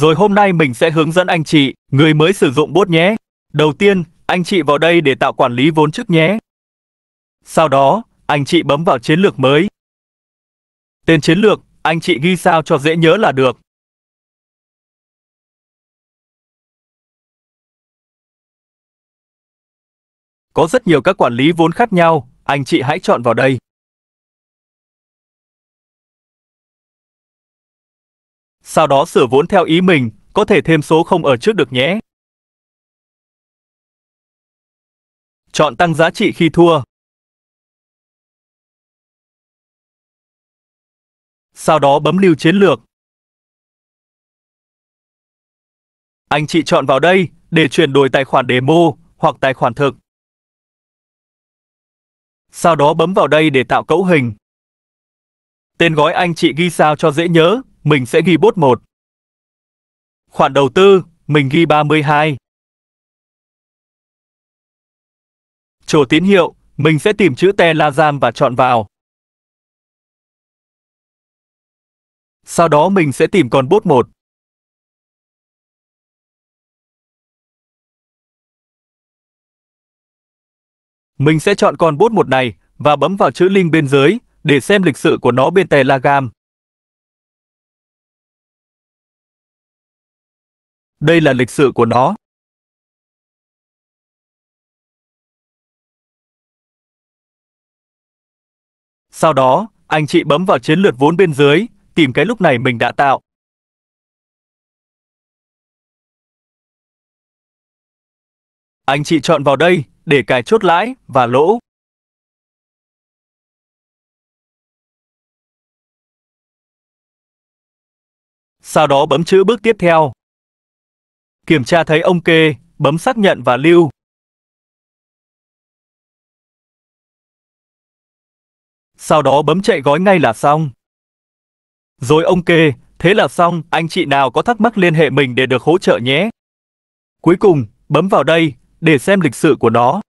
Rồi hôm nay mình sẽ hướng dẫn anh chị, người mới sử dụng bot nhé. Đầu tiên, anh chị vào đây để tạo quản lý vốn trước nhé. Sau đó, anh chị bấm vào chiến lược mới. Tên chiến lược, anh chị ghi sao cho dễ nhớ là được. Có rất nhiều các quản lý vốn khác nhau, anh chị hãy chọn vào đây. Sau đó sửa vốn theo ý mình, có thể thêm số không ở trước được nhé. Chọn tăng giá trị khi thua. Sau đó bấm lưu chiến lược. Anh chị chọn vào đây để chuyển đổi tài khoản demo hoặc tài khoản thực. Sau đó bấm vào đây để tạo cấu hình. Tên gói anh chị ghi sao cho dễ nhớ mình sẽ ghi bốt 1. Khoản đầu tư, mình ghi 32. Chỗ tín hiệu, mình sẽ tìm chữ Te Lazam và chọn vào. Sau đó mình sẽ tìm con bốt 1. Mình sẽ chọn con bốt 1 này và bấm vào chữ link bên dưới để xem lịch sử của nó bên Telegram. Đây là lịch sử của nó. Sau đó, anh chị bấm vào chiến lược vốn bên dưới, tìm cái lúc này mình đã tạo. Anh chị chọn vào đây để cài chốt lãi và lỗ. Sau đó bấm chữ bước tiếp theo. Kiểm tra thấy ông kê, bấm xác nhận và lưu. Sau đó bấm chạy gói ngay là xong. Rồi ông kê, thế là xong, anh chị nào có thắc mắc liên hệ mình để được hỗ trợ nhé. Cuối cùng, bấm vào đây để xem lịch sử của nó.